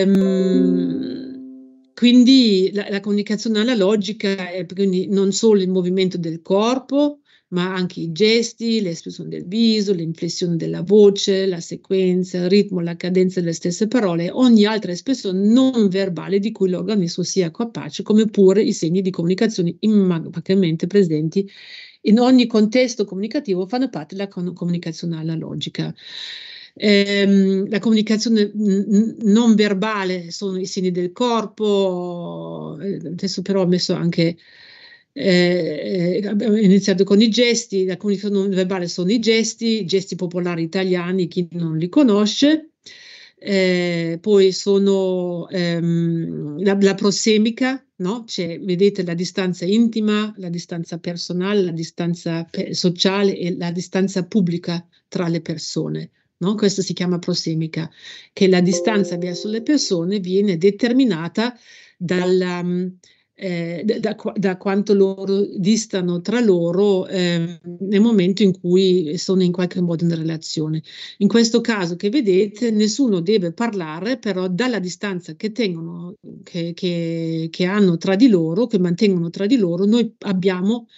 Ehm, quindi la, la, comunicazione alla logica è non solo il movimento del corpo, ma anche i gesti, l'espressione del viso, l'inflessione della voce, la sequenza, il ritmo, la cadenza delle stesse parole, ogni altra espressione non verbale di cui l'organismo sia capace, come pure i segni di comunicazione immagamente presenti in ogni contesto comunicativo, fanno parte della comunicazione alla logica. Ehm, la comunicazione non verbale sono i segni del corpo, eh, adesso però ho messo anche eh, eh, abbiamo iniziato con i gesti, la comunicazione non verbale sono i gesti, gesti popolari italiani, chi non li conosce, eh, poi sono ehm, la, la, prosemica, no? cioè, vedete la distanza intima, la distanza personale, la distanza pe sociale e la distanza pubblica tra le persone no? questa si chiama prossimica, che la distanza verso le persone viene determinata dalla, um, eh, da, da, quanto loro distano tra loro eh, nel momento in cui sono in qualche modo in relazione. In questo caso che vedete, nessuno deve parlare, però dalla distanza che, tengono, che, che, che hanno tra di loro, che mantengono tra di loro, noi abbiamo,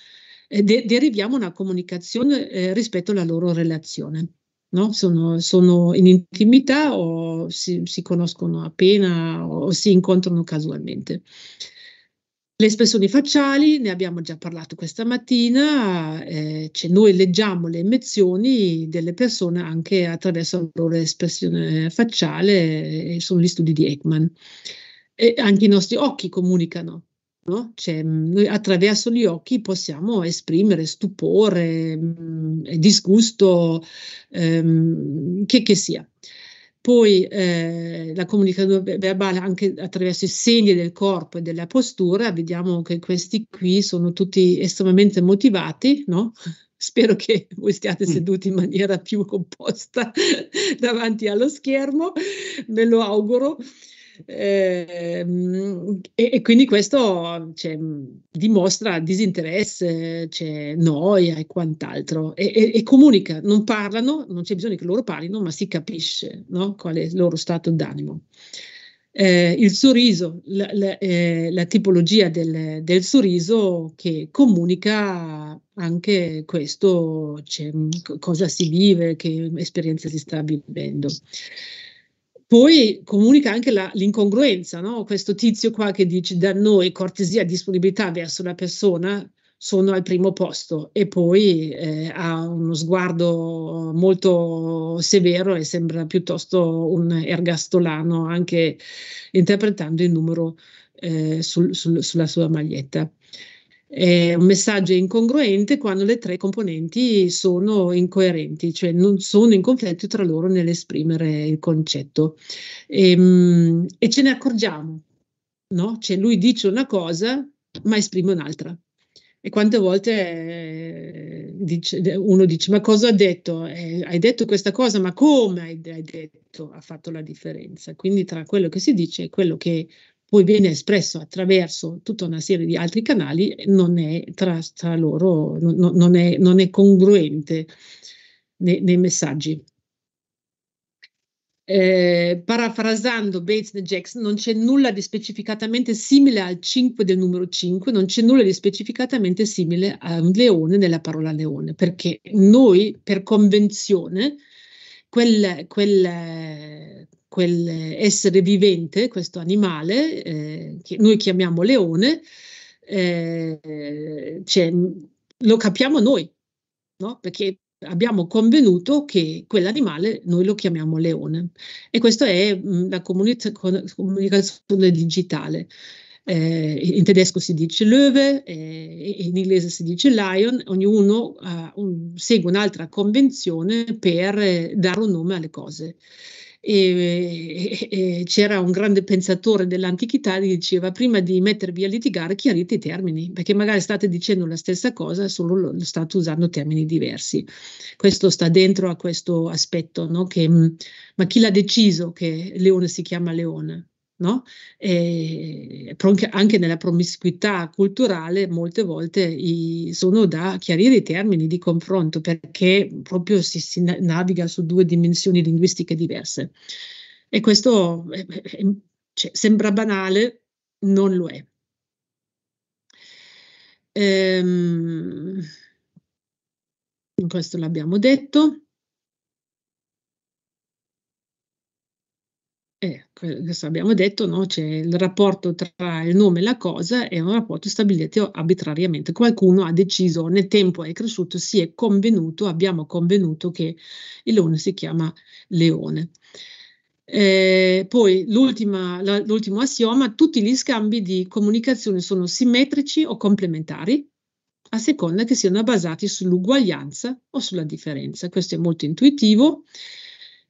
eh, de- deriviamo una comunicazione eh, rispetto alla loro relazione no? sono, sono, in intimità o si, si conoscono appena o, o si incontrano casualmente. Le espressioni facciali, ne abbiamo già parlato questa mattina, eh, cioè noi leggiamo le emozioni delle persone anche attraverso la loro espressione facciale, eh, sono gli studi di Ekman. E anche i nostri occhi comunicano No? Cioè, mm, noi attraverso gli occhi possiamo esprimere stupore, mh, mm, disgusto, ehm, che, che sia. Poi eh, la comunicazione verbale anche attraverso i segni del corpo e della postura, vediamo che questi qui sono tutti estremamente motivati, no? Spero che voi stiate mm. seduti in maniera più composta davanti allo schermo, ve lo auguro. Ehm, e, e, quindi questo cioè, dimostra disinteresse, cioè, noia e quant'altro. E, e, e, comunica, non parlano, non c'è bisogno che loro parlino, ma si capisce no? qual è il loro stato d'animo. Eh, il sorriso, la, la, eh, la tipologia del, del, sorriso che comunica anche questo, cioè, cosa si vive, che esperienza si sta vivendo poi comunica anche la, l'incongruenza, no? questo tizio qua che dice da noi cortesia e disponibilità verso la persona sono al primo posto e poi eh, ha uno sguardo molto severo e sembra piuttosto un ergastolano anche interpretando il numero eh, sul, sul, sulla sua maglietta. È un messaggio incongruente quando le tre componenti sono incoerenti, cioè non sono in conflitto tra loro nell'esprimere il concetto. E, ehm, e ce ne accorgiamo, no? Cioè lui dice una cosa ma esprime un'altra. E quante volte eh, dice, uno dice: Ma cosa ha detto? Eh, hai detto questa cosa, ma come hai, hai, detto? Ha fatto la differenza. Quindi, tra quello che si dice e quello che poi viene espresso attraverso tutta una serie di altri canali, non è tra, tra loro, non, non, è, non, è, congruente nei, nei messaggi. Eh, parafrasando Bates e Jackson, non c'è nulla di specificatamente simile al 5 del numero 5, non c'è nulla di specificatamente simile a un leone nella parola leone, perché noi per convenzione quel, quel, quell'essere vivente, questo animale eh, che noi chiamiamo leone, eh, cioè, lo capiamo noi, no? perché abbiamo convenuto che quell'animale noi lo chiamiamo leone. E questa è mh, mm, la comunica- comunicazione digitale. Eh, in tedesco si dice Löwe, eh, in inglese si dice Lion, ognuno eh, un, segue un'altra convenzione per eh, dare un nome alle cose e, e, e c'era un grande pensatore dell'antichità che diceva prima di mettervi a litigare chiarite i termini, perché magari state dicendo la stessa cosa, solo lo, lo state usando termini diversi. Questo sta dentro a questo aspetto, no? che, ma chi l'ha deciso che Leone si chiama Leone? No? E anche nella promiscuità culturale molte volte i, sono da chiarire i termini di confronto perché proprio si, si naviga su due dimensioni linguistiche diverse. E questo è, è, cioè, sembra banale, non lo è. Ehm, questo l'abbiamo detto. Eh, abbiamo detto no? c'è il rapporto tra il nome e la cosa è un rapporto stabilito arbitrariamente. Qualcuno ha deciso, nel tempo è cresciuto, si è convenuto, abbiamo convenuto che il leone si chiama leone. Eh, poi la, l'ultimo assioma, tutti gli scambi di comunicazione sono simmetrici o complementari, a seconda che siano basati sull'uguaglianza o sulla differenza. Questo è molto intuitivo.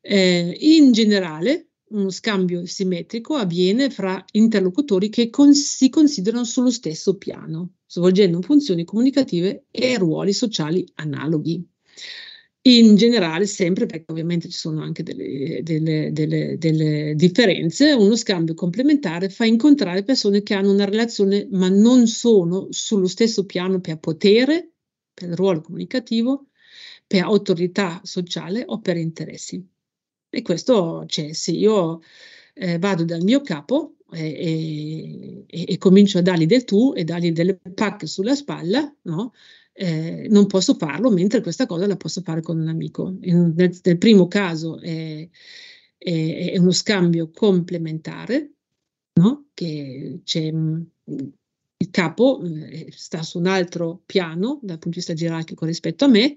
Eh, in generale, uno scambio simmetrico avviene fra interlocutori che con, si considerano sullo stesso piano, svolgendo funzioni comunicative e ruoli sociali analoghi. In generale, sempre perché ovviamente ci sono anche delle, delle, delle, delle differenze, uno scambio complementare fa incontrare persone che hanno una relazione ma non sono sullo stesso piano per potere, per ruolo comunicativo, per autorità sociale o per interessi. E questo c'è, se io eh, vado dal mio capo eh, e, e, e, comincio a dargli del tu e dargli delle pacche sulla spalla, no? eh, non posso farlo, mentre questa cosa la posso fare con un amico. In, nel, nel, primo caso è, è, è uno scambio complementare, no? che c'è mm, il capo eh, sta su un altro piano dal punto di vista gerarchico rispetto a me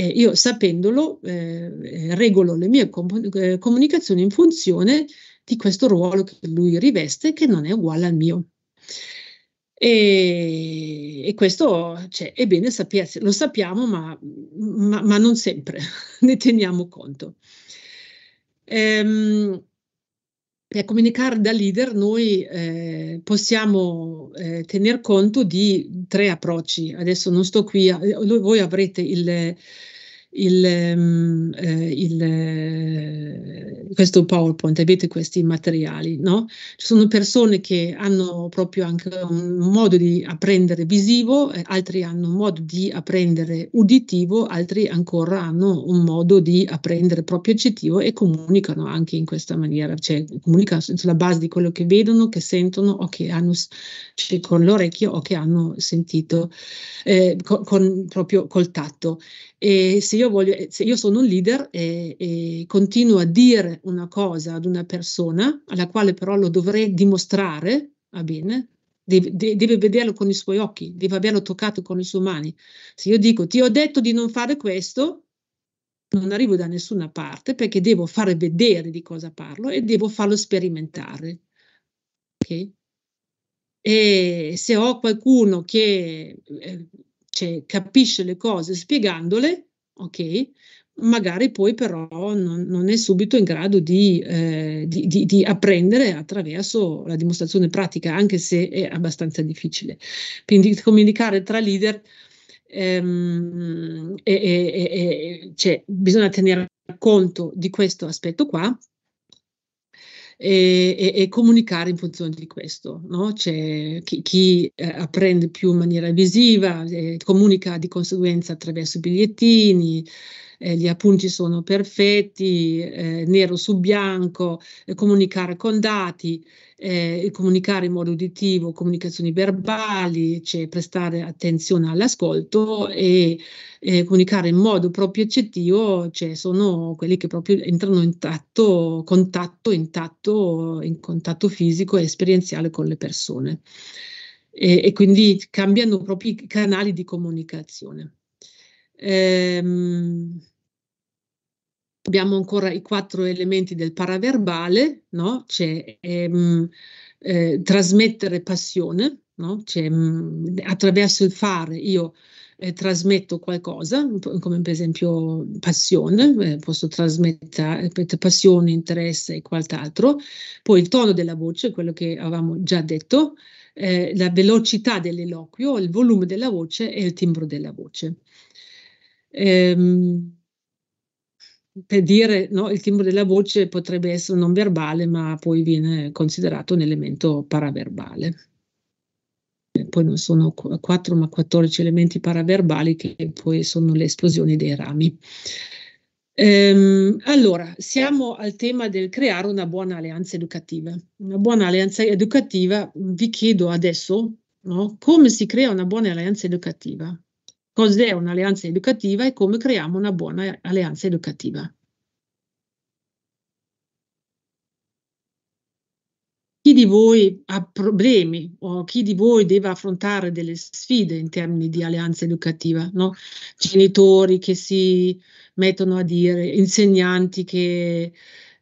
eh, io sapendolo eh, eh, regolo le mie com- eh, comunicazioni in funzione di questo ruolo che lui riveste che non è uguale al mio. E, e questo cioè, è bene sapersi, lo sappiamo, ma, ma, ma non sempre ne teniamo conto. Ehm, per comunicare da leader noi eh, possiamo eh, tener conto di tre approcci. Adesso non sto qui, a, eh, voi avrete il, Ehm, eh, il, eh, il, questo PowerPoint, avete questi materiali, no? Ci sono persone che hanno proprio anche un modo di apprendere visivo, eh, altri hanno un modo di apprendere uditivo, altri ancora hanno un modo di apprendere proprio accettivo e comunicano anche in questa maniera, cioè comunicano sulla base di quello che vedono, che sentono o che hanno cioè, con l'orecchio o che hanno sentito eh, con, con, proprio col tatto. E se io io, voglio, eh, se io sono un leader e, e, continuo a dire una cosa ad una persona, alla quale però lo dovrei dimostrare, va bene, deve, deve vederlo con i suoi occhi, deve averlo toccato con le sue mani. Se io dico ti ho detto di non fare questo, non arrivo da nessuna parte perché devo fare vedere di cosa parlo e devo farlo sperimentare. Ok? E se ho qualcuno che eh, cioè, capisce le cose spiegandole, ok? Magari poi però non, non è subito in grado di, eh, di, di, di, apprendere attraverso la dimostrazione pratica, anche se è abbastanza difficile. Quindi comunicare tra leader, ehm, e, e, e, cioè, bisogna tenere conto di questo aspetto qua e, e, e comunicare in funzione di questo. No? C'è cioè, chi, chi eh, apprende più in maniera visiva, eh, comunica di conseguenza attraverso bigliettini, eh, gli appunti sono perfetti, eh, nero su bianco, eh, comunicare con dati, eh, comunicare in modo uditivo, comunicazioni verbali, cioè prestare attenzione all'ascolto e eh, comunicare in modo proprio accettivo, cioè sono quelli che proprio entrano in tatto, contatto, in tatto, in contatto fisico e esperienziale con le persone. E, e quindi cambiano proprio i canali di comunicazione. Ehm, abbiamo ancora i quattro elementi del paraverbale, no? c'è ehm, eh, trasmettere passione, no? c'è, mh, mm, attraverso il fare io eh, trasmetto qualcosa, come per esempio passione, eh, posso trasmettere eh, passione, interesse e quant'altro, poi il tono della voce, quello che avevamo già detto, eh, la velocità dell'eloquio, il volume della voce e il timbro della voce ehm, per dire no, il timbro della voce potrebbe essere non verbale, ma poi viene considerato un elemento paraverbale. Eh, poi non sono 4 ma 14 elementi paraverbali che poi sono le esplosioni dei rami. Ehm, allora, siamo al tema del creare una buona alleanza educativa. Una buona alleanza educativa, vi chiedo adesso no, come si crea una buona alleanza educativa cos'è un'alleanza educativa e come creiamo una buona alleanza educativa. Chi di voi ha problemi o chi di voi deve affrontare delle sfide in termini di alleanza educativa? No? Genitori che si mettono a dire, insegnanti che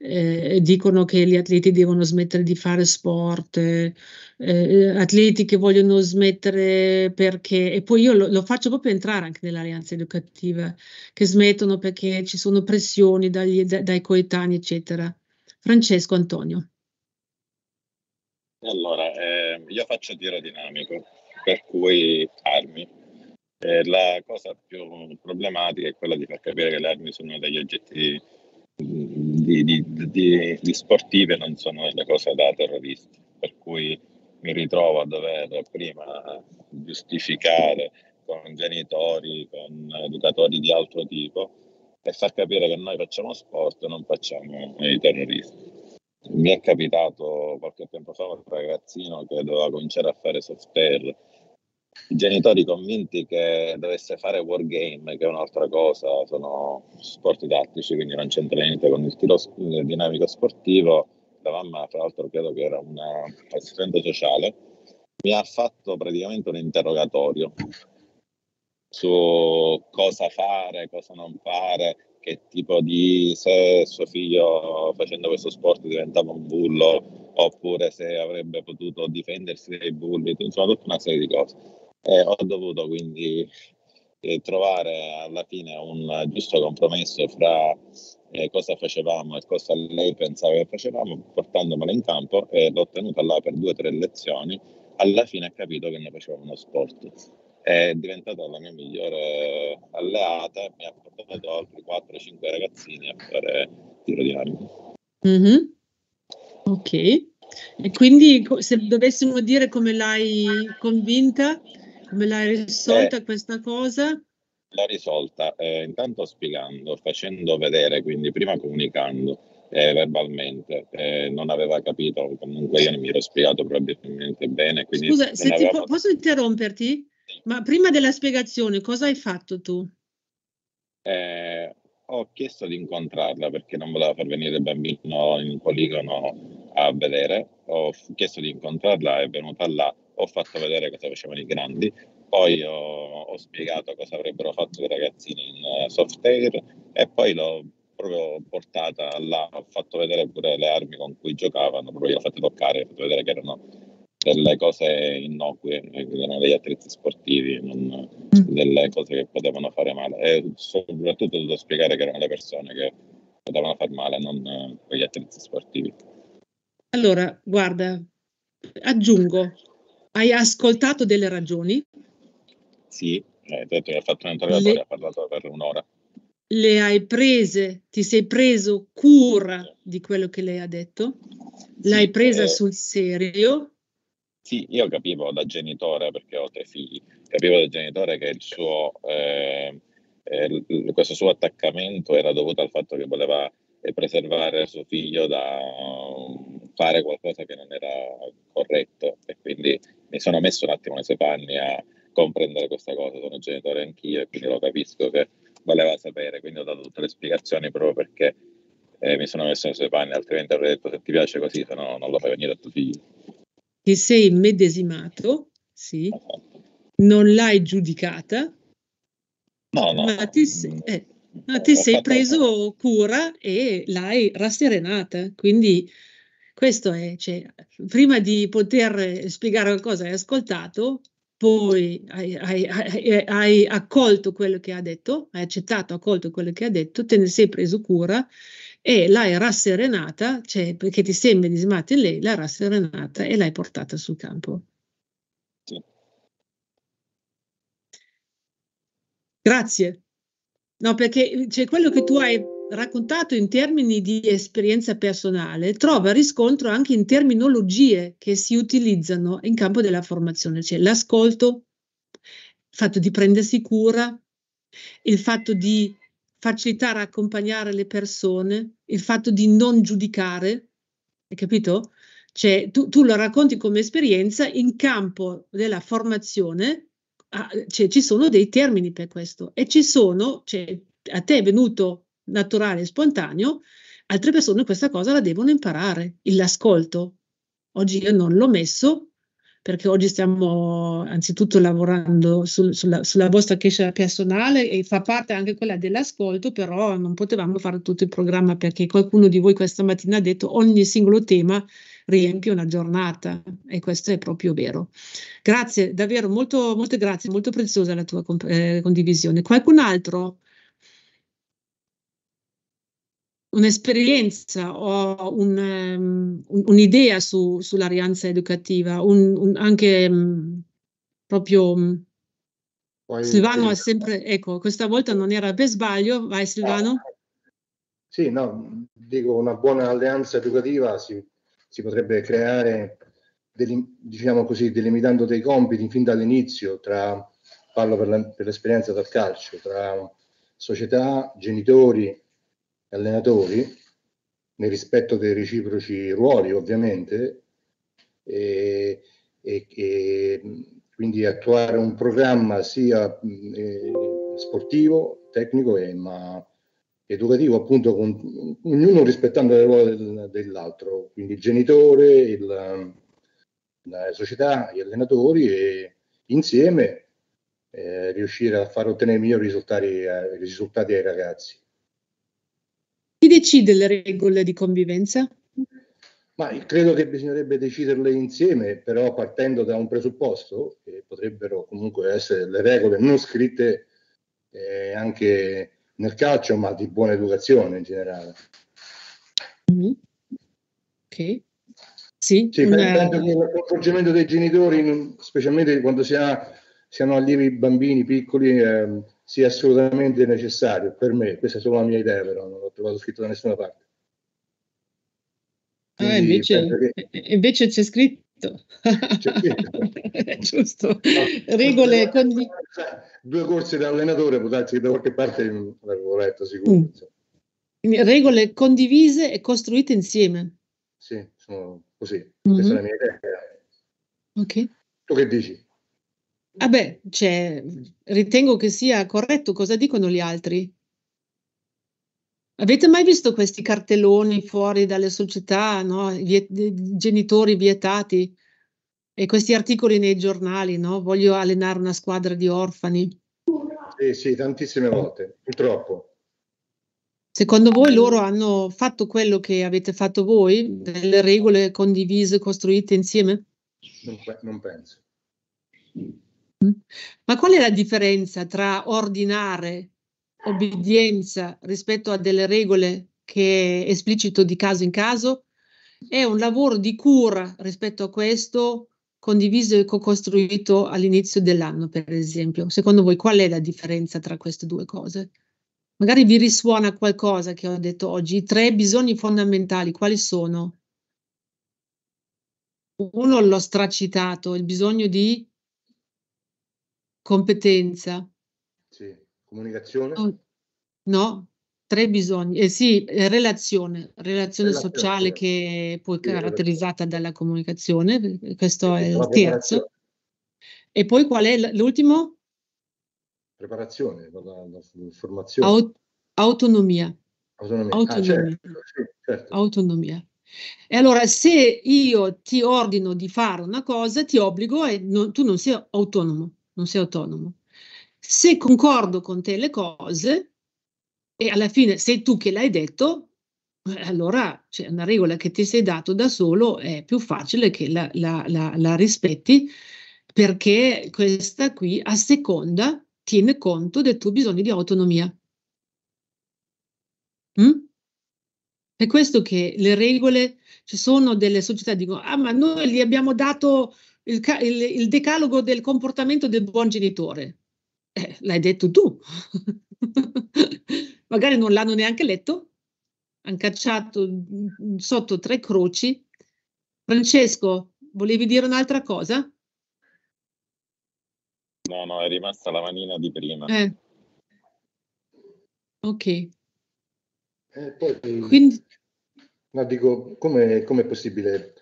eh, dicono che gli atleti devono smettere di fare sport, eh, eh, atleti che vogliono smettere perché, e poi io lo, lo faccio proprio entrare anche nell'alleanza educativa, che smettono perché ci sono pressioni dagli, da, dai coetanei, eccetera. Francesco Antonio. Allora, eh, io faccio tiro dinamico, per cui armi. Eh, la cosa più problematica è quella di far capire che le armi sono degli oggetti di, di, di, di, sportive non sono delle cose da terroristi, per cui mi ritrovo a dover prima giustificare con genitori, con educatori di altro tipo e far capire che noi facciamo sport e non facciamo i terroristi. Mi è capitato qualche tempo fa un ragazzino che doveva cominciare a fare soft air genitori convinti che dovesse fare wargame, che è un'altra cosa, sono sport tattici, quindi non c'entra niente con il tiro eh, dinamico sportivo. La mamma, tra l'altro, credo che era un assistente sociale, mi ha fatto praticamente un interrogatorio su cosa fare, cosa non fare, che tipo di se suo figlio facendo questo sport diventava un bullo oppure se avrebbe potuto difendersi dai bulli, insomma tutta una serie di cose eh, ho dovuto quindi eh, trovare alla fine un giusto compromesso fra eh, cosa facevamo e cosa lei pensava che facevamo, portandomela in campo e l'ho tenuta là per due o tre lezioni. Alla fine ha capito che ne facevo uno sport. È diventata la mia migliore eh, alleata e mi ha portato altri 4-5 ragazzini a fare tiro dinamico. Mm-hmm. Ok, e quindi se dovessimo dire come l'hai convinta, Me l'hai eh, risolta eh, questa cosa? L'ho risolta eh, intanto spiegando, facendo vedere, quindi prima comunicando eh, verbalmente, eh, non aveva capito, comunque io non mi ero spiegato probabilmente bene. Scusa, se ti po- posso interromperti? Ma prima della spiegazione, cosa hai fatto tu? Eh, ho chiesto di incontrarla perché non voleva far venire il bambino in poligono a vedere, ho chiesto di incontrarla, è venuta là, ho fatto vedere cosa facevano i grandi, poi ho, ho spiegato cosa avrebbero fatto i ragazzini in eh, soft air e poi l'ho proprio portata là, ho fatto vedere pure le armi con cui giocavano, proprio le ho fatte toccare, ho fatto vedere che erano delle cose innocue, erano degli attrezzi sportivi, non mm. delle cose che potevano fare male. E soprattutto ho dovuto spiegare che erano le persone che potevano far male, non eh, quegli attrezzi sportivi. Allora, guarda, aggiungo, hai ascoltato delle ragioni? Sì, hai detto che ha fatto un'interrogatoria, le, ha parlato per un'ora. Le hai prese, ti sei preso cura di quello che lei ha detto? L'hai presa eh, sul serio? Sì, io capivo da genitore, perché ho tre figli, capivo da genitore che il suo, ehm, eh, eh, questo suo attaccamento era dovuto al fatto che voleva eh, preservare suo figlio da... Um, fare qualcosa che non era corretto e quindi mi sono messo un attimo nei suoi panni a comprendere questa cosa, sono genitore anch'io e quindi lo capisco che voleva sapere, quindi ho dato tutte le spiegazioni proprio perché eh, mi sono messo nei suoi panni, altrimenti avrei detto se ti piace così, se no non lo fai venire a tuo figlio. Che sei medesimato, sì, esatto. non l'hai giudicata, no, no. ma ti eh, sei... Eh. No, ti sei preso cura e l'hai rasserenata, quindi questo è, cioè, prima di poter eh, spiegare qualcosa hai ascoltato, poi hai, hai, hai, hai, accolto quello che ha detto, hai accettato, accolto quello che ha detto, te ne sei preso cura e l'hai rasserenata, cioè perché ti sei medesimato in lei, l'hai rasserenata e l'hai portata sul campo. Sì. Grazie. No, perché cioè, quello che tu hai raccontato in termini di esperienza personale trova riscontro anche in terminologie che si utilizzano in campo della formazione, cioè l'ascolto, il fatto di prendersi cura, il fatto di facilitare, accompagnare le persone, il fatto di non giudicare, hai capito? Cioè tu, tu lo racconti come esperienza in campo della formazione, ah, cioè, ci sono dei termini per questo e ci sono, cioè, a te è venuto naturale e spontaneo, altre persone questa cosa la devono imparare, l'ascolto. Oggi io non l'ho messo perché oggi stiamo anzitutto lavorando sul, sulla, sulla, vostra crescita personale e fa parte anche quella dell'ascolto, però non potevamo fare tutto il programma perché qualcuno di voi questa mattina ha detto ogni singolo tema riempie una giornata e questo è proprio vero. Grazie, davvero molto, molte grazie, molto preziosa la tua eh, condivisione. Qualcun altro? un'esperienza o un, um, un'idea su, sull'arianza educativa, un, un anche um, proprio... Um, Silvano ha sempre, ecco, questa volta non era per sbaglio, vai Silvano. Sì, no, dico una buona alleanza educativa si, si potrebbe creare, delim, diciamo così, delimitando dei compiti fin dall'inizio tra, parlo per, la, per l'esperienza dal calcio, tra società, genitori, allenatori, nel rispetto dei reciproci ruoli ovviamente, e, e, e quindi attuare un programma sia eh, sportivo, tecnico, e, ma educativo appunto con, ognuno rispettando le ruole dell'altro, quindi il genitore, il, la società, gli allenatori e insieme eh, riuscire a far ottenere migliori risultati, eh, risultati ai ragazzi. Chi decide le regole di convivenza? Ma credo che bisognerebbe deciderle insieme, però partendo da un presupposto che potrebbero comunque essere le regole non scritte eh, anche nel calcio, ma di buona educazione in generale. Mm-hmm. Ok. Sì, sì una... penso che l'accorgimento dei genitori, specialmente quando si ha, siano allievi bambini piccoli, eh, sia assolutamente necessario per me, questa è solo la mia idea però, non l'ho trovato scritto da nessuna parte. ah, invece, che... invece c'è scritto è giusto, no, ah, regole con due corsi da allenatore, può da qualche parte l'avevo letto sicuro. Mm. Regole condivise e costruite insieme. Sì, sono così, mm-hmm. questa è la mia idea. Ok. Tu che dici? Ah cioè, ritengo che sia corretto. Cosa dicono gli altri? Avete mai visto questi cartelloni fuori dalle società, no? Viet- genitori vietati? E questi articoli nei giornali, no? Voglio allenare una squadra di orfani. Sì, sì, tantissime volte, purtroppo. Secondo voi loro hanno fatto quello che avete fatto voi, delle regole condivise, costruite insieme? Non, pe- non penso. Mm? Ma qual è la differenza tra ordinare obbedienza rispetto a delle regole che esplicito di caso in caso e un lavoro di cura rispetto a questo condiviso e co-costruito all'inizio dell'anno, per esempio? Secondo voi qual è la differenza tra queste due cose? Magari vi risuona qualcosa che ho detto oggi. I tre bisogni fondamentali quali sono? Uno l'ho stracitato, il bisogno di competenza. Sì, comunicazione. no, tre bisogni. Eh sì, eh, relazione, relazione, relazione sociale che poi caratterizzata dalla comunicazione, eh, questo è il terzo. E poi qual è l'ultimo? Preparazione, la, la, formazione. Aut- autonomia. Autonomia. Autonomia. Ah, certo, certo. autonomia. E allora se io ti ordino di fare una cosa, ti obbligo e non, tu non sei autonomo non sei autonomo. Se concordo con te le cose e alla fine sei tu che l'hai detto, eh, allora cioè, una regola che ti sei dato da solo è più facile che la, la, la, la rispetti perché questa qui a seconda tiene conto del tuo bisogno di autonomia. Mm? È questo che le regole, ci sono delle società che dicono, ah ma noi gli abbiamo dato il, il, il decalogo del comportamento del buon genitore. Eh, l'hai detto tu. Magari non l'hanno neanche letto. Hanno cacciato mm, mm, sotto tre croci. Francesco, volevi dire un'altra cosa? No, no, è rimasta la manina di prima. Eh. Ok. Eh, poi, Quindi... No, dico, come è possibile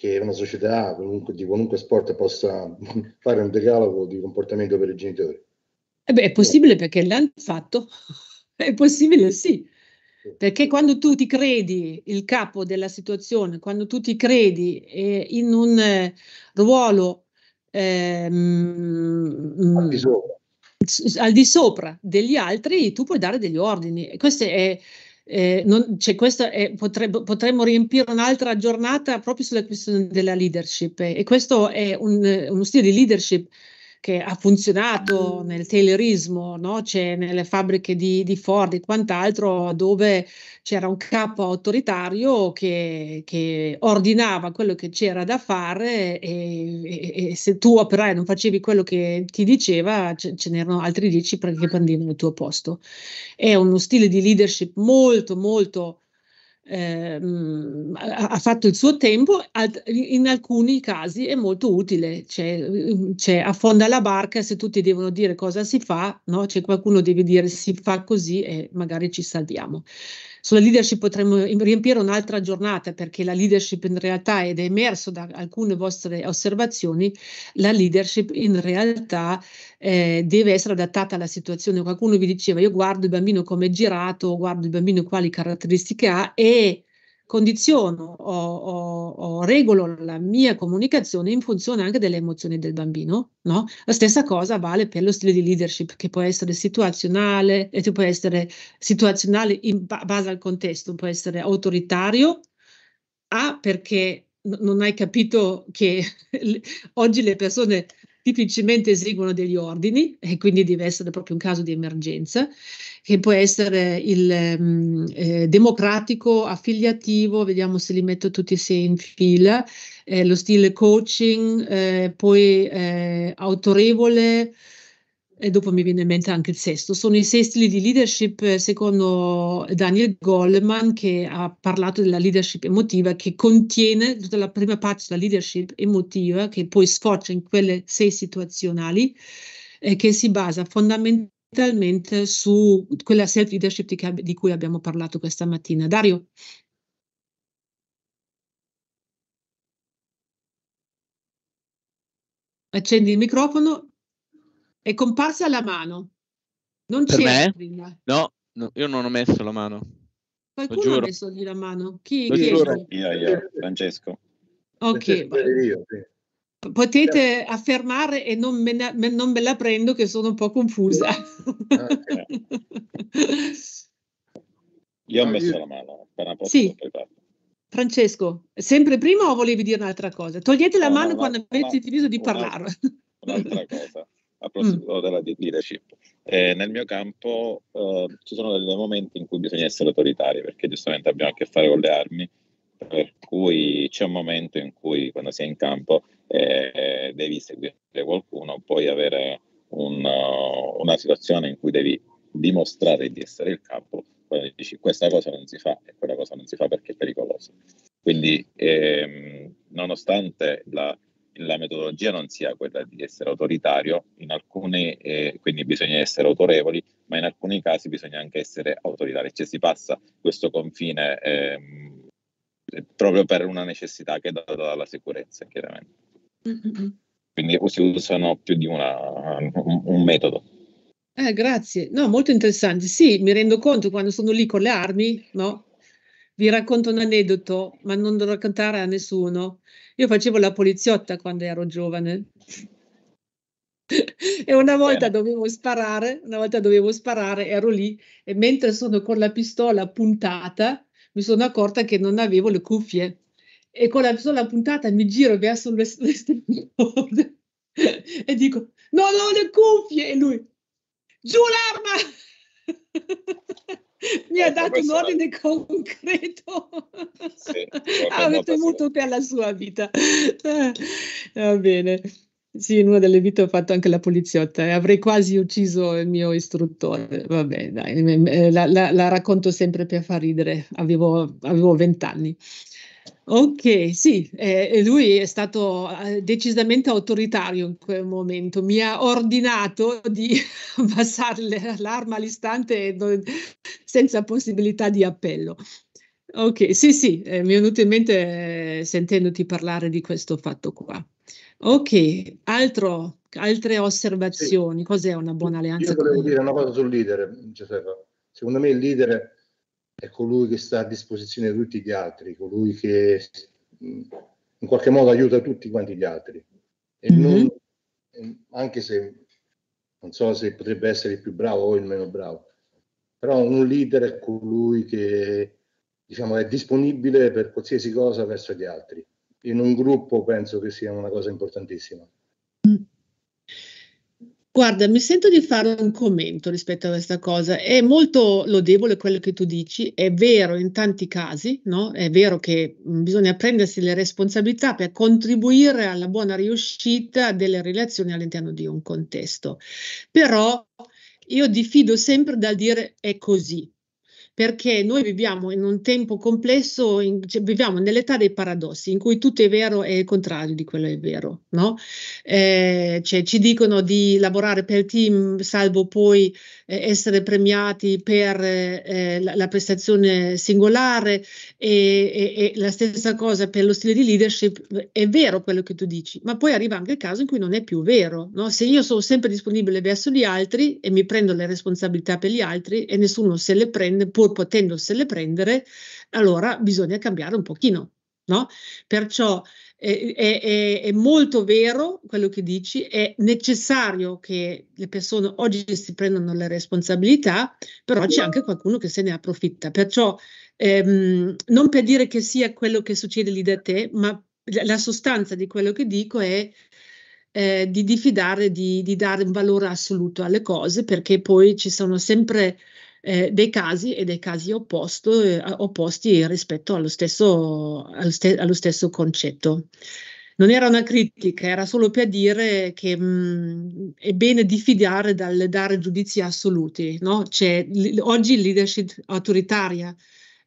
che una società di qualunque sport possa fare un decalogo di comportamento per i genitori. Eh beh, è possibile perché l'hanno fatto, è possibile sì. Perché quando tu ti credi il capo della situazione, quando tu ti credi eh, in un eh, ruolo eh, al, di al, di sopra degli altri, tu puoi dare degli ordini. Questo è, eh, non, cioè è, potrebbe, potremmo riempire un'altra giornata proprio sulla questione della leadership eh, e questo è un, uno stile di leadership che ha funzionato mm. nel taylorismo, no? c'è nelle fabbriche di, di, Ford e quant'altro, dove c'era un capo autoritario che, che ordinava quello che c'era da fare e, e, e, se tu operai non facevi quello che ti diceva, ce, ce n'erano altri dieci che mm. prendevano il tuo posto. È uno stile di leadership molto, molto Ehm, ha fatto il suo tempo, in alcuni casi è molto utile, cioè, cioè, affonda la barca se tutti devono dire cosa si fa, no? c'è qualcuno deve dire si fa così e magari ci salviamo. Sulla leadership potremmo riempire un'altra giornata perché la leadership in realtà, ed è emerso da alcune vostre osservazioni, la leadership in realtà eh, deve essere adattata alla situazione. Qualcuno vi diceva io guardo il bambino come è girato, guardo il bambino quali caratteristiche ha e condiziono o, o, o, regolo la mia comunicazione in funzione anche delle emozioni del bambino, no? La stessa cosa vale per lo stile di leadership che può essere situazionale, e eh, tu può essere situazionale in ba- base al contesto, può essere autoritario, A perché non hai capito che oggi le persone difficilmente eseguono degli ordini e quindi deve essere proprio un caso di emergenza, che può essere il mm, eh, democratico, affiliativo, vediamo se li metto tutti e sei in fila, eh, lo stile coaching, eh, poi eh, autorevole e dopo mi viene in mente anche il sesto, sono i sei stili di leadership eh, secondo Daniel Goleman che ha parlato della leadership emotiva che contiene tutta la prima parte della leadership emotiva che poi sfocia in quelle sei situazionali e eh, che si basa fondamentalmente su quella self leadership di, di cui abbiamo parlato questa mattina. Dario? Accendi il microfono è comparsa la mano. Non per c'era prima. No, no, io non ho messo la mano. Qualcuno ha messo lì la mano? Chi? Lo chi giuro. Io, io, Francesco. Ok. Francesco Potete affermare e non me, ne, me, non me, la prendo che sono un po' confusa. Okay. Ah, io ho ah, messo la mano. Sì. Francesco, sempre prima o volevi dire un'altra cosa? Togliete la no, mano una, quando avete finito di parlare. Un'altra cosa a proseguito mm. dalla leadership. Eh, nel mio campo eh, ci sono dei momenti in cui bisogna essere autoritari, perché giustamente abbiamo a che fare con le armi, per cui c'è un momento in cui quando sei in campo eh, devi seguire qualcuno, puoi avere un, uh, una situazione in cui devi dimostrare di essere il capo, poi dici questa cosa non si fa e quella cosa non si fa perché è pericolosa. Quindi ehm, nonostante la la metodologia non sia quella di essere autoritario, in alcune, eh, quindi bisogna essere autorevoli, ma in alcuni casi bisogna anche essere autoritari, cioè si passa questo confine eh, proprio per una necessità che è data dalla sicurezza, chiaramente. Mm-hmm. Quindi si usano più di una, un, un metodo. Eh, grazie, no, molto interessante. Sì, mi rendo conto quando sono lì con le armi, no? vi racconto un aneddoto, ma non lo raccontare a nessuno. Io facevo la poliziotta quando ero giovane. e una volta dovevo sparare, una volta dovevo sparare, ero lì e mentre sono con la pistola puntata, mi sono accorta che non avevo le cuffie. E con la pistola puntata mi giro verso l'estremitore e dico: Non ho le cuffie! E lui: Giù l'arma! mi ha ecco, dato un ordine la... concreto sì, ha tenuto per la sua vita va bene sì, in una delle vite ho fatto anche la poliziotta e eh. avrei quasi ucciso il mio istruttore. Vabbè, dai, la, la, la racconto sempre per far ridere. Avevo, vent'anni. Ok, sì, eh, lui è stato eh, decisamente autoritario in quel momento, mi ha ordinato di abbassare l'arma all'istante senza possibilità di appello. Ok, sì, sì, eh, mi è venuto in mente eh, sentendoti parlare di questo fatto qua. Ok, altro, altre osservazioni, sì. cos'è una buona alleanza? Io volevo dire una cosa sul leader, Giuseppe. Secondo me il leader È è colui che sta a disposizione di tutti gli altri, colui che in qualche modo aiuta tutti quanti gli altri. E mm-hmm. non, anche se non so se potrebbe essere il più bravo o il meno bravo, però un leader è colui che diciamo, è disponibile per qualsiasi cosa verso gli altri. In un gruppo penso che sia una cosa importantissima. Mm. Guarda, mi sento di fare un commento rispetto a questa cosa. È molto lodevole quello che tu dici, è vero in tanti casi, no? È vero che mm, bisogna prendersi le responsabilità per contribuire alla buona riuscita delle relazioni all'interno di un contesto. Però io diffido sempre dal dire è così, perché noi viviamo in un tempo complesso, in, cioè, viviamo nell'età dei paradossi, in cui tutto è vero e il contrario di quello è vero. No? Eh, cioè, ci dicono di lavorare per team, salvo poi eh, essere premiati per eh, la, la, prestazione singolare e, e, e la stessa cosa per lo stile di leadership. È vero quello che tu dici, ma poi arriva anche il caso in cui non è più vero. No? Se io sono sempre disponibile verso gli altri e mi prendo le responsabilità per gli altri e nessuno se le prende pur potendosele prendere, allora bisogna cambiare un pochino. No? Perciò eh, è, è, è, molto vero quello che dici, è necessario che le persone oggi si prendano le responsabilità, però c'è anche qualcuno che se ne approfitta. Perciò ehm, non per dire che sia quello che succede lì da te, ma la sostanza di quello che dico è eh, di diffidare, di, di dare un valore assoluto alle cose, perché poi ci sono sempre eh, dei casi e dei casi opposto, eh, opposti rispetto allo stesso, allo, ste- allo stesso, concetto. Non era una critica, era solo per dire che mh, mm, è bene diffidare dal dare giudizi assoluti. No? L- oggi leadership autoritaria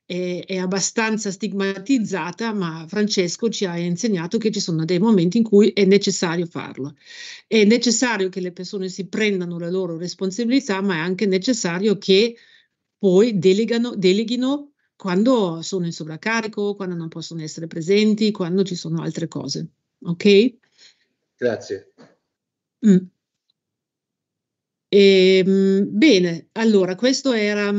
è, è abbastanza stigmatizzata, ma Francesco ci ha insegnato che ci sono dei momenti in cui è necessario farlo. È necessario che le persone si prendano le loro responsabilità, ma è anche necessario che poi delegano, deleghino quando sono in sovraccarico, quando non possono essere presenti, quando ci sono altre cose. Ok? Grazie. Mm. E, ehm, bene, allora questo era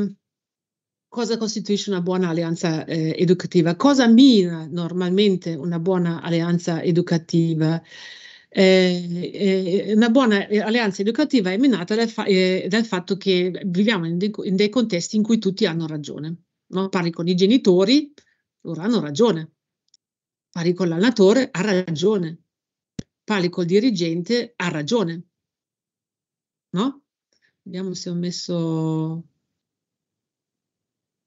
cosa costituisce una buona alleanza eh, educativa, cosa mira normalmente una buona alleanza educativa. Eh, eh, una buona alleanza educativa è minata dal, fa- eh, dal fatto che viviamo in, de- in, dei contesti in cui tutti hanno ragione. No? Parli con i genitori, loro hanno ragione. Parli con l'allenatore, ha ragione. Parli col dirigente, ha ragione. No? Vediamo se ho messo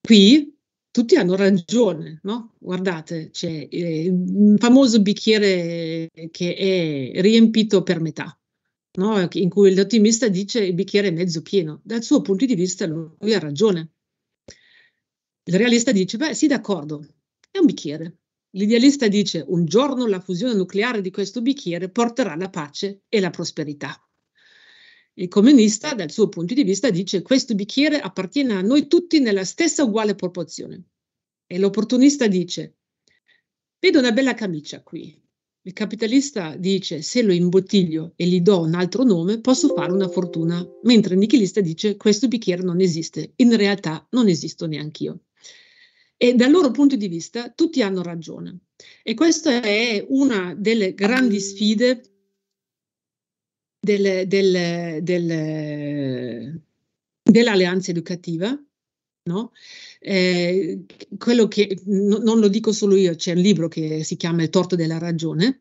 qui tutti hanno ragione, no? Guardate, c'è il eh, famoso bicchiere che è riempito per metà, no? in cui l'ottimista dice il bicchiere è mezzo pieno. Dal suo punto di vista lui ha ragione. Il realista dice, beh sì d'accordo, è un bicchiere. L'idealista dice, un giorno la fusione nucleare di questo bicchiere porterà la pace e la prosperità. Il comunista, dal suo punto di vista, dice questo bicchiere appartiene a noi tutti nella stessa uguale proporzione. E l'opportunista dice, vedo una bella camicia qui. Il capitalista dice, se lo imbottiglio e gli do un altro nome, posso fare una fortuna. Mentre il nichilista dice, questo bicchiere non esiste. In realtà non esisto neanche io. E dal loro punto di vista tutti hanno ragione. E questa è una delle grandi sfide del, del, del, dell'alleanza educativa. No? Eh, quello che no, non lo dico solo io, c'è un libro che si chiama Il torto della ragione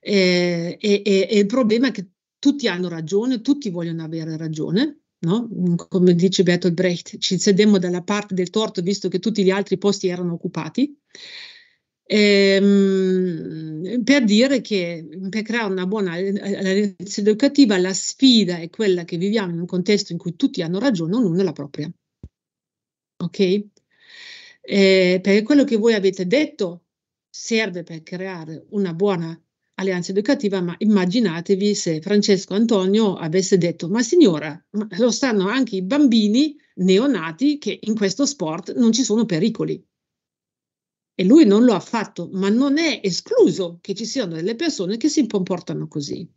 eh, e, e, e il problema è che tutti hanno ragione, tutti vogliono avere ragione, No? come dice Bertolt Brecht, ci sedemmo dalla parte del torto visto che tutti gli altri posti erano occupati. Ehm, per dire che per creare una buona eh, alleanza educativa la sfida è quella che viviamo in un contesto in cui tutti hanno ragione, ognuno la propria. Ok? Eh, perché quello che voi avete detto serve per creare una buona alleanza educativa, ma immaginatevi se Francesco Antonio avesse detto, ma signora, lo sanno anche i bambini neonati che in questo sport non ci sono pericoli e lui non lo ha fatto, ma non è escluso che ci siano delle persone che si comportano così.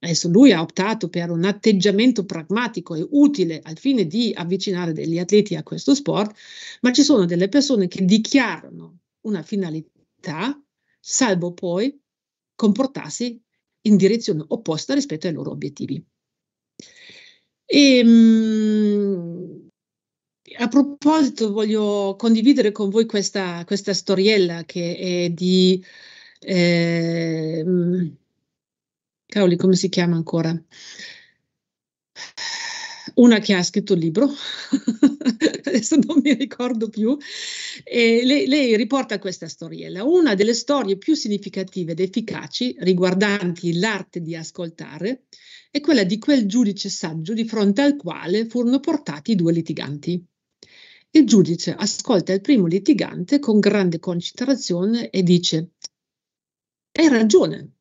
Adesso lui ha optato per un atteggiamento pragmatico e utile al fine di avvicinare degli atleti a questo sport, ma ci sono delle persone che dichiarano una finalità, salvo poi comportarsi in direzione opposta rispetto ai loro obiettivi. E, ehm, mh, a proposito, voglio condividere con voi questa, questa storiella che è di... Eh, cavoli, come si chiama ancora? Una che ha scritto il libro, adesso non mi ricordo più, e lei, lei riporta questa storiella, una delle storie più significative ed efficaci riguardanti l'arte di ascoltare è quella di quel giudice saggio di fronte al quale furono portati i due litiganti. Il giudice ascolta il primo litigante con grande concentrazione e dice, hai ragione.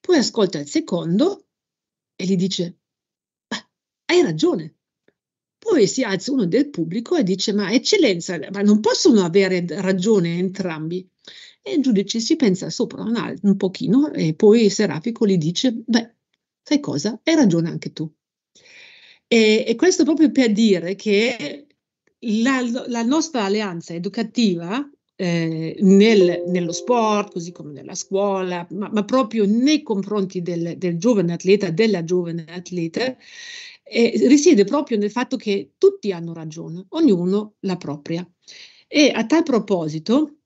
Poi ascolta il secondo e gli dice, hai ragione. Poi si alza uno del pubblico e dice, ma eccellenza, ma non possono avere ragione entrambi. E il giudice si pensa sopra un, alt- un pochino e poi Serafico gli dice, beh, sai cosa, hai ragione anche tu. E, e questo proprio per dire che la, la nostra alleanza educativa eh, nel, nello sport, così come nella scuola, ma, ma proprio nei confronti del, del, giovane atleta, della giovane atleta, eh, risiede proprio nel fatto che tutti hanno ragione, ognuno la propria. E a tal proposito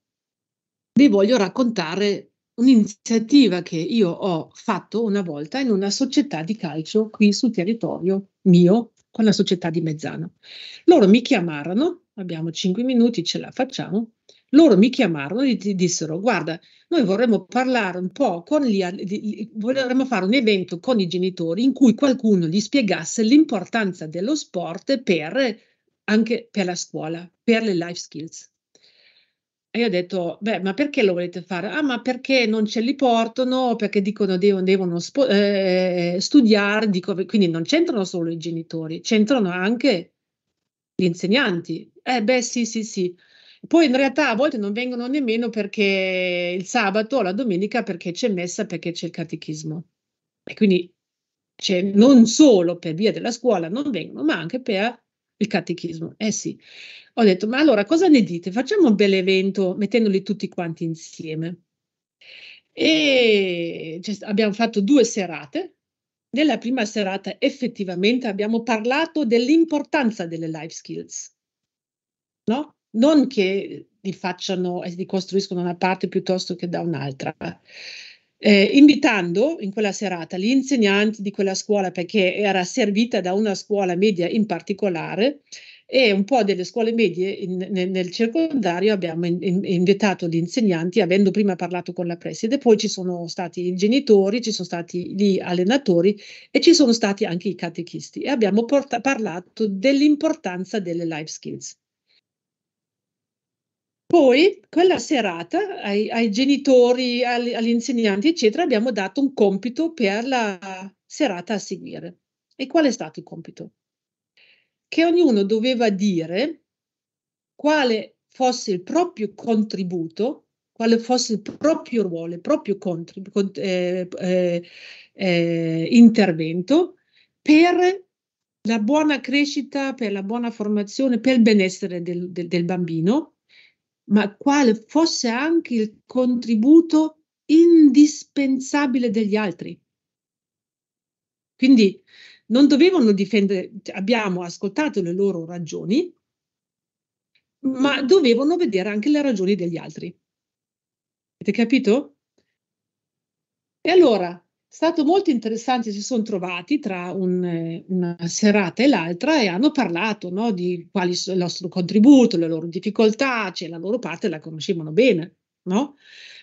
vi voglio raccontare un'iniziativa che io ho fatto una volta in una società di calcio qui sul territorio mio con la società di Mezzano. Loro mi chiamarono, abbiamo cinque minuti, ce la facciamo, loro mi chiamarono e dissero guarda, noi vorremmo parlare un po' con gli, di, vorremmo fare un evento con i genitori in cui qualcuno gli spiegasse l'importanza dello sport per, anche per la scuola, per le life skills. E io ho detto, beh, ma perché lo volete fare? Ah, ma perché non ce li portano, perché dicono devono, devono spo- eh, studiare, dico, quindi non c'entrano solo i genitori, c'entrano anche gli insegnanti. Eh beh, sì, sì, sì. Poi in realtà a volte non vengono nemmeno perché il sabato o la domenica perché c'è messa, perché c'è il catechismo. E quindi cioè, non solo per via della scuola non vengono, ma anche per il catechismo. Eh sì ho detto, ma allora cosa ne dite? Facciamo un bel evento mettendoli tutti quanti insieme. E abbiamo fatto due serate. Nella prima serata effettivamente abbiamo parlato dell'importanza delle life skills, no? Non che li facciano e li costruiscono da una parte piuttosto che da un'altra. Eh, invitando in quella serata gli insegnanti di quella scuola, perché era servita da una scuola media in particolare, e un po' delle scuole medie in, nel, nel, circondario abbiamo in, in, invitato gli insegnanti, avendo prima parlato con la preside, poi ci sono stati i genitori, ci sono stati gli allenatori e ci sono stati anche i catechisti e abbiamo porta, parlato dell'importanza delle life skills. Poi quella serata ai, ai genitori, agli, agli insegnanti, eccetera, abbiamo dato un compito per la serata a seguire. E qual è stato il compito? che ognuno doveva dire quale fosse il proprio contributo, quale fosse il proprio ruolo, il proprio contrib- cont- eh, eh, eh, intervento per la buona crescita, per la buona formazione, per il benessere del, del, del bambino, ma quale fosse anche il contributo indispensabile degli altri. Quindi non dovevano difendere, cioè, abbiamo ascoltato le loro ragioni, ma mm. dovevano vedere anche le ragioni degli altri. Avete capito? E allora, è stato molto interessante, si sono trovati tra un, eh, una serata e l'altra e hanno parlato no, di quali sono il nostro contributo, le loro difficoltà, cioè la loro parte la conoscevano bene, no?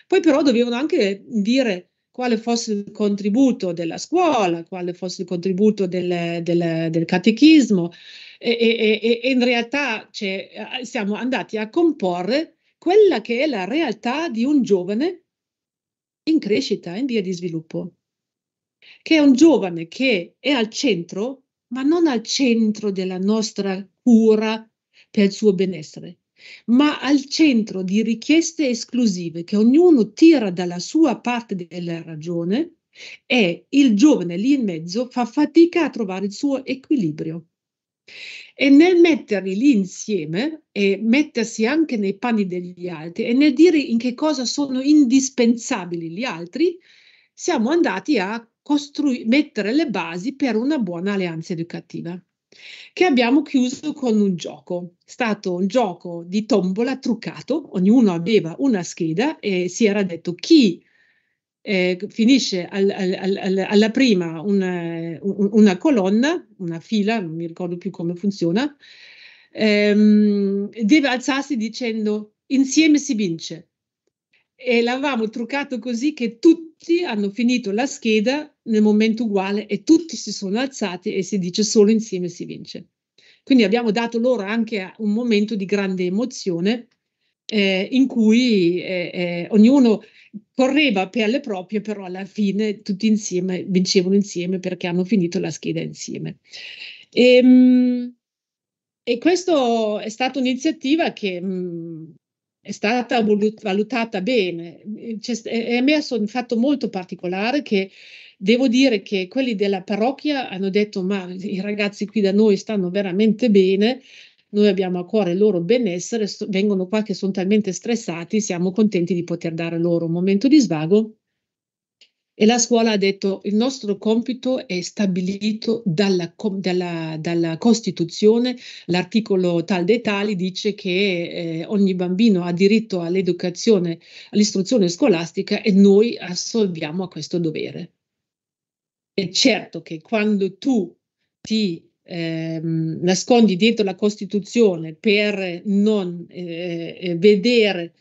Poi però dovevano anche dire quale fosse il contributo della scuola, quale fosse il contributo del, del, del catechismo e, e, e, in realtà cioè, siamo andati a comporre quella che è la realtà di un giovane in crescita, in via di sviluppo, che è un giovane che è al centro, ma non al centro della nostra cura per il suo benessere, ma al centro di richieste esclusive che ognuno tira dalla sua parte della ragione e il giovane lì in mezzo fa fatica a trovare il suo equilibrio. E nel metterli lì insieme e mettersi anche nei panni degli altri e nel dire in che cosa sono indispensabili gli altri, siamo andati a mettere le basi per una buona alleanza educativa che abbiamo chiuso con un gioco. È stato un gioco di tombola truccato, ognuno aveva una scheda e si era detto chi eh, finisce al, al, al, alla prima una, una, colonna, una fila, non mi ricordo più come funziona, ehm, deve alzarsi dicendo insieme si vince. E l'avevamo truccato così che tutti tutti hanno finito la scheda nel momento uguale e tutti si sono alzati e si dice solo insieme si vince. Quindi abbiamo dato loro anche un momento di grande emozione eh, in cui eh, eh, ognuno correva per le proprie, però alla fine tutti insieme vincevano insieme perché hanno finito la scheda insieme. Ehm, e, mh, e questa è stata un'iniziativa che mh, mm, è stata valutata bene. Eh, è emerso un fatto molto particolare che devo dire che quelli della parrocchia hanno detto ma i ragazzi qui da noi stanno veramente bene, noi abbiamo a cuore il loro benessere, vengono qua che sono talmente stressati, siamo contenti di poter dare loro un momento di svago e la scuola ha detto il nostro compito è stabilito dalla, dalla, dalla Costituzione, l'articolo tal dei tali dice che eh, ogni bambino ha diritto all'educazione, all'istruzione scolastica e noi assolviamo a questo dovere. È certo che quando tu ti ehm, nascondi dietro la Costituzione per non eh, eh vedere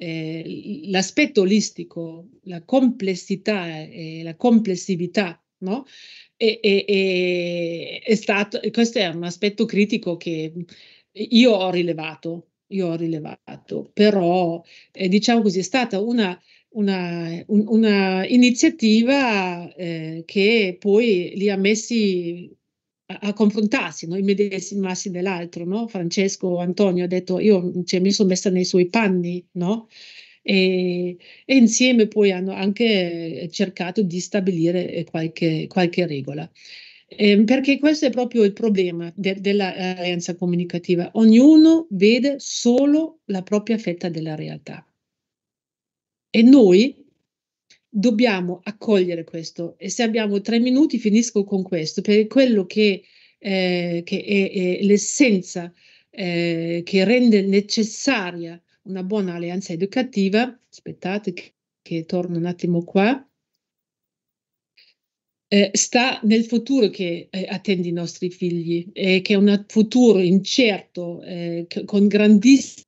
eh, l'aspetto olistico, la complessità e eh, la complessività, no? E, e, e è stato, questo è un aspetto critico che io ho rilevato, io ho rilevato, però eh, diciamo così è stata una, una, un, una iniziativa eh, che poi li ha messi a, a confrontarsi, no? immedesimarsi dell'altro. No? Francesco Antonio ha detto, io cioè, mi sono messa nei suoi panni, no? E, e, insieme poi hanno anche eh, cercato di stabilire eh, qualche, qualche regola. Eh, perché questo è proprio il problema de- dell'alleanza eh, comunicativa. Ognuno vede solo la propria fetta della realtà. E noi dobbiamo accogliere questo e se abbiamo tre minuti finisco con questo, per quello che, eh, che è, è, l'essenza eh, che rende necessaria una buona alleanza educativa, aspettate che, che torno un attimo qua, eh, sta nel futuro che eh, attende i nostri figli, eh, che è un futuro incerto, eh, con grandissime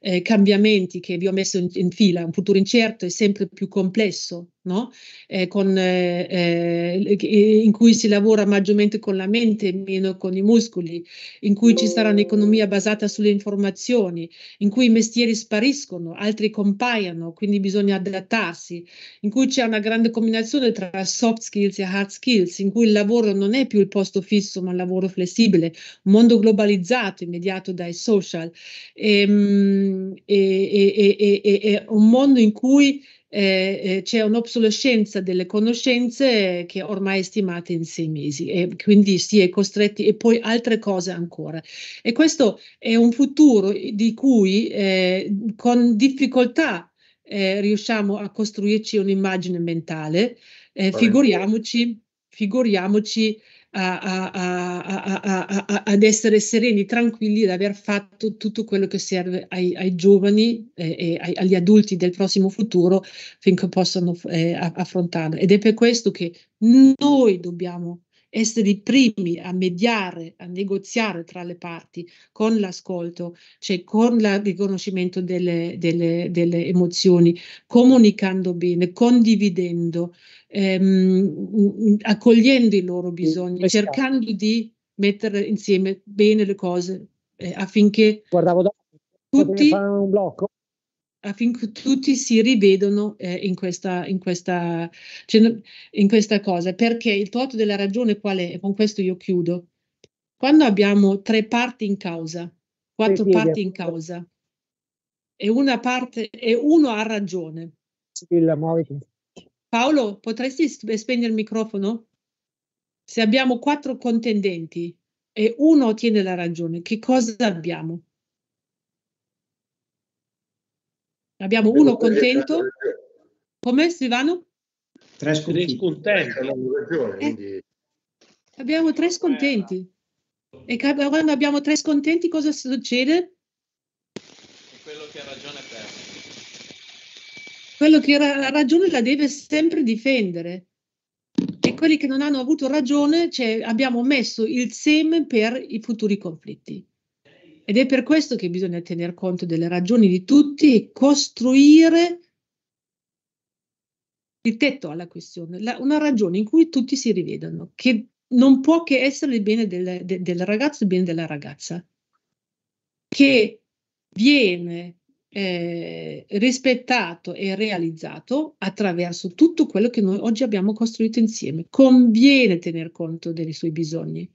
eh, cambiamenti che vi ho messo in, in fila, un futuro incerto e sempre più complesso, no? eh, con, eh, eh, eh, in cui si lavora maggiormente con la mente e meno con i muscoli, in cui ci sarà un'economia basata sulle informazioni, in cui i mestieri spariscono, altri compaiono, quindi bisogna adattarsi, in cui c'è una grande combinazione tra soft skills e hard skills, in cui il lavoro non è più il posto fisso ma il lavoro flessibile, un mondo globalizzato, immediato dai social, ehm, e, e, e, e un mondo in cui eh, eh, c'è un'obsolescenza delle conoscenze che ormai è stimata in sei mesi e quindi si è costretti e poi altre cose ancora. E questo è un futuro di cui eh, con difficoltà eh, riusciamo a costruirci un'immagine mentale, eh, figuriamoci, figuriamoci a, a, a, ad essere sereni, tranquilli, ad aver fatto tutto quello che serve ai, ai giovani eh, e ai, agli adulti del prossimo futuro finché possano eh, affrontarlo. Ed è per questo che noi dobbiamo essere i primi a mediare, a negoziare tra le parti con l'ascolto, cioè con il riconoscimento delle, delle, delle emozioni, comunicando bene, condividendo, ehm, mm, accogliendo i loro bisogni, cercando di mettere insieme bene le cose eh, affinché Guardavo da... tutti... Fare un blocco? affinché tutti si rivedono eh, in, questa, in, questa, cioè, in, questa, cosa, perché il torto della ragione qual è? E con questo io chiudo. Quando abbiamo tre parti in causa, quattro parti in causa, e, una parte, e uno ha ragione. Sibilla, muoviti. Paolo, potresti spegnere il microfono? Se abbiamo quattro contendenti e uno ottiene la ragione, che cosa abbiamo? abbiamo eh, uno eh, contento. Eh, Come Silvano? Tre scontenti. Eh, abbiamo tre scontenti. E quando abbiamo tre scontenti cosa succede? quello che ha ragione perde. Quello che ha ragione la deve sempre difendere. E quelli che non hanno avuto ragione, cioè abbiamo messo il seme per i futuri conflitti. Ed è per questo che bisogna tener conto delle ragioni di tutti e costruire il tetto alla questione, la, una ragione in cui tutti si rivedano, che non può che essere il bene del, de, del ragazzo, il bene della ragazza, che viene eh, rispettato e realizzato attraverso tutto quello che noi oggi abbiamo costruito insieme. Conviene tener conto dei suoi bisogni,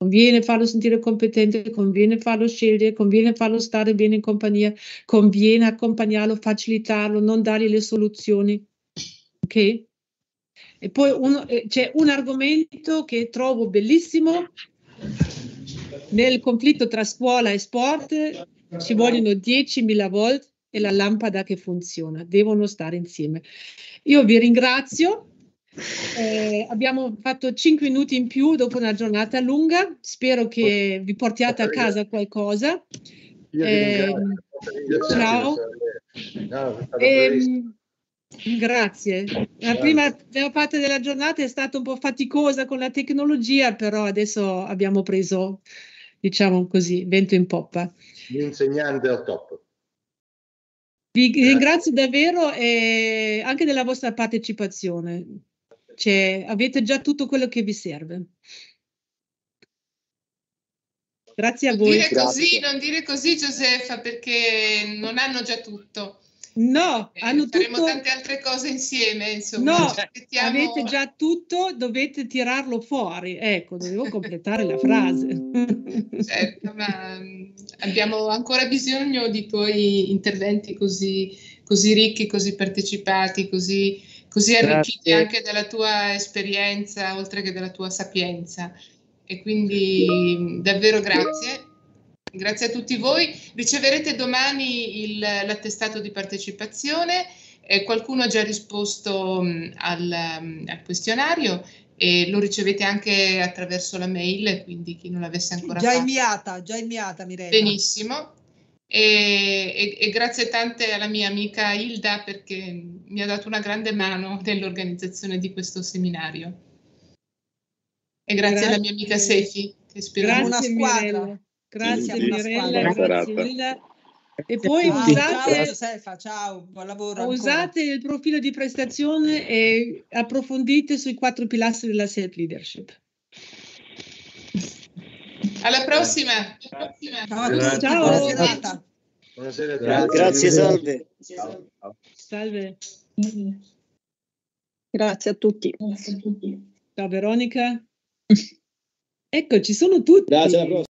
Conviene farlo sentire competente, conviene farlo scegliere, conviene farlo stare bene in compagnia, conviene accompagnarlo, facilitarlo, non dargli le soluzioni. Ok? E poi uno, eh, c'è un argomento che trovo bellissimo nel conflitto tra scuola e sport. Ci vogliono 10.000 volte e la lampada che funziona. Devono stare insieme. Io vi ringrazio. Eh, abbiamo fatto 5 minuti in più dopo una giornata lunga, spero che vi portiate a casa qualcosa. Eh, ciao. Ehm, grazie. La prima parte della giornata è stata un po' faticosa con la tecnologia, però adesso abbiamo preso, diciamo così, vento in poppa. L'insegnante al top. Vi ringrazio davvero e anche della vostra partecipazione. Cioè, avete già tutto quello che vi serve. Grazie a voi. Dire così, non dire così, Giuseppa, perché non hanno già tutto. No, eh, hanno faremo tutto... tante altre cose insieme, insomma. No, aspettiamo... avete già tutto, dovete tirarlo fuori. Ecco, dovevo completare la frase. certo, ma mm, abbiamo ancora bisogno di tuoi interventi così, così ricchi, così partecipati, così così arricchiti anche della tua esperienza oltre che della tua sapienza. E quindi davvero grazie. Grazie a tutti voi. Riceverete domani il, l'attestato di partecipazione. Eh, qualcuno ha già risposto mm, al, mm, al, questionario e lo ricevete anche attraverso la mail, quindi chi non l'avesse ancora già fatto. Inviata, già inviata, Mirella. Benissimo. E, e, e, grazie tante alla mia amica Hilda perché mi ha dato una grande mano nell'organizzazione di questo seminario. E grazie, grazie. alla mia amica Sefi che spero grazie una squadra. Grazie sì, Mirella, grazie Hilda. E poi ah, usate, ciao, Josefa, ciao, buon lavoro usate il profilo di prestazione e approfondite sui quattro pilastri della self leadership. Alla eh. prossima. Alla Ciao Ciao. Buona serata. Buonasera. Grazie, Grazie salve. Salve. Grazie a tutti. Grazie a tutti. Ciao Veronica. Eccoci, sono tutti. Grazie, alla prossima.